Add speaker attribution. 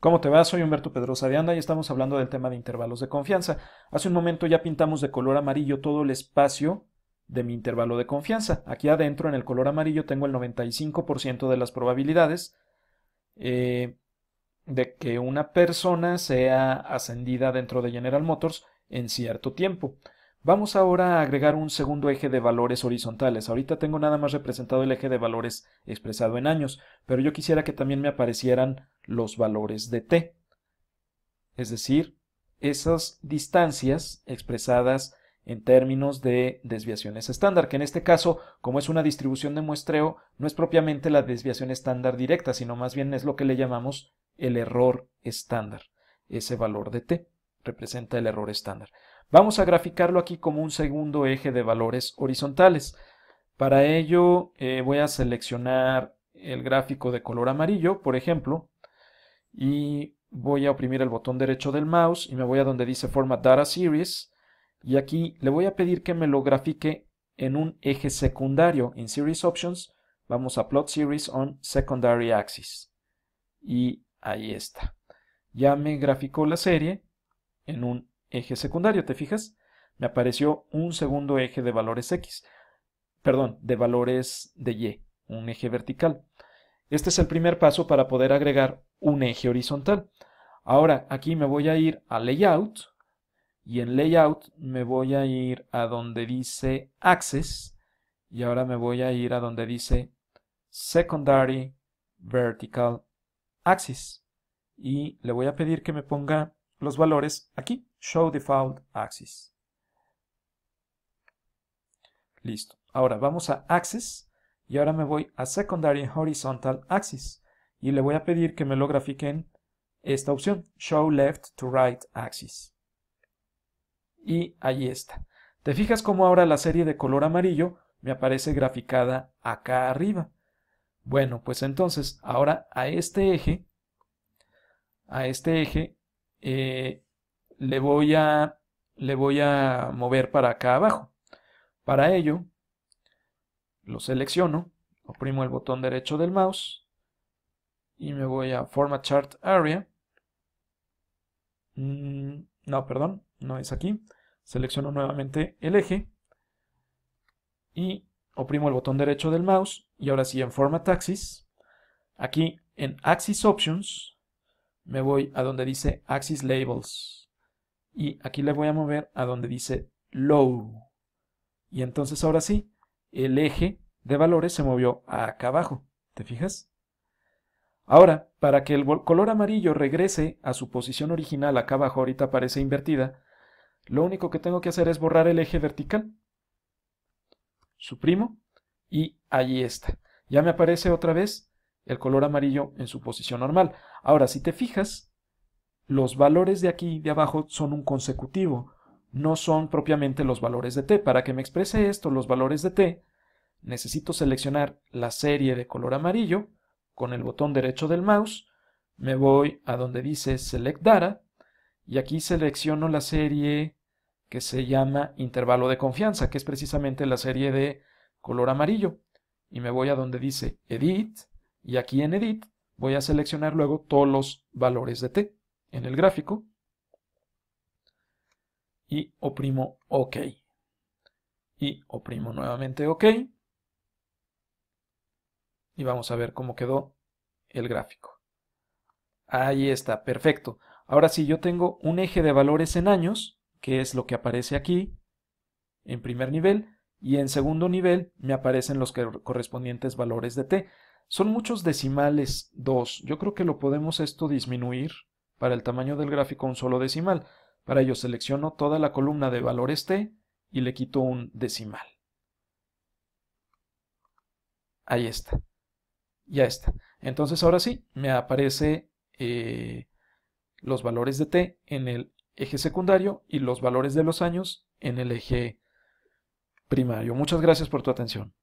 Speaker 1: ¿Cómo te va? Soy Humberto Pedrosa de Anda y estamos hablando del tema de intervalos de confianza. Hace un momento ya pintamos de color amarillo todo el espacio de mi intervalo de confianza. Aquí adentro en el color amarillo tengo el 95% de las probabilidades eh, de que una persona sea ascendida dentro de General Motors en cierto tiempo. Vamos ahora a agregar un segundo eje de valores horizontales. Ahorita tengo nada más representado el eje de valores expresado en años, pero yo quisiera que también me aparecieran los valores de t. Es decir, esas distancias expresadas en términos de desviaciones estándar, que en este caso, como es una distribución de muestreo, no es propiamente la desviación estándar directa, sino más bien es lo que le llamamos el error estándar. Ese valor de t representa el error estándar. Vamos a graficarlo aquí como un segundo eje de valores horizontales. Para ello eh, voy a seleccionar el gráfico de color amarillo, por ejemplo, y voy a oprimir el botón derecho del mouse y me voy a donde dice Format Data Series y aquí le voy a pedir que me lo grafique en un eje secundario. En Series Options vamos a Plot Series on Secondary Axis y ahí está. Ya me graficó la serie en un eje secundario, ¿te fijas? Me apareció un segundo eje de valores X, perdón, de valores de Y, un eje vertical. Este es el primer paso para poder agregar un eje horizontal. Ahora aquí me voy a ir a Layout y en Layout me voy a ir a donde dice Axis y ahora me voy a ir a donde dice Secondary Vertical Axis y le voy a pedir que me ponga los valores aquí, Show Default Axis. Listo. Ahora vamos a Axis y ahora me voy a Secondary Horizontal Axis y le voy a pedir que me lo grafiquen esta opción, Show Left to Right Axis. Y ahí está. ¿Te fijas cómo ahora la serie de color amarillo me aparece graficada acá arriba? Bueno, pues entonces ahora a este eje, a este eje, eh, le, voy a, le voy a mover para acá abajo. Para ello, lo selecciono, oprimo el botón derecho del mouse y me voy a Format Chart Area. Mm, no, perdón, no es aquí. Selecciono nuevamente el eje y oprimo el botón derecho del mouse y ahora sí en Format Axis. Aquí en Axis Options me voy a donde dice Axis Labels y aquí le voy a mover a donde dice Low. Y entonces ahora sí, el eje de valores se movió acá abajo. ¿Te fijas? Ahora, para que el color amarillo regrese a su posición original acá abajo, ahorita aparece invertida, lo único que tengo que hacer es borrar el eje vertical. Suprimo y allí está. Ya me aparece otra vez el color amarillo en su posición normal. Ahora, si te fijas, los valores de aquí de abajo son un consecutivo, no son propiamente los valores de t. Para que me exprese esto, los valores de t, necesito seleccionar la serie de color amarillo, con el botón derecho del mouse, me voy a donde dice Select Data y aquí selecciono la serie que se llama Intervalo de Confianza, que es precisamente la serie de color amarillo. Y me voy a donde dice Edit y aquí en Edit voy a seleccionar luego todos los valores de T en el gráfico y oprimo OK. Y oprimo nuevamente OK y vamos a ver cómo quedó el gráfico. Ahí está, perfecto. Ahora sí, yo tengo un eje de valores en años, que es lo que aparece aquí en primer nivel, y en segundo nivel me aparecen los correspondientes valores de t. Son muchos decimales 2. Yo creo que lo podemos esto disminuir para el tamaño del gráfico un solo decimal. Para ello selecciono toda la columna de valores t y le quito un decimal. Ahí está ya está. Entonces ahora sí, me aparece eh, los valores de t en el eje secundario y los valores de los años en el eje primario. Muchas gracias por tu atención.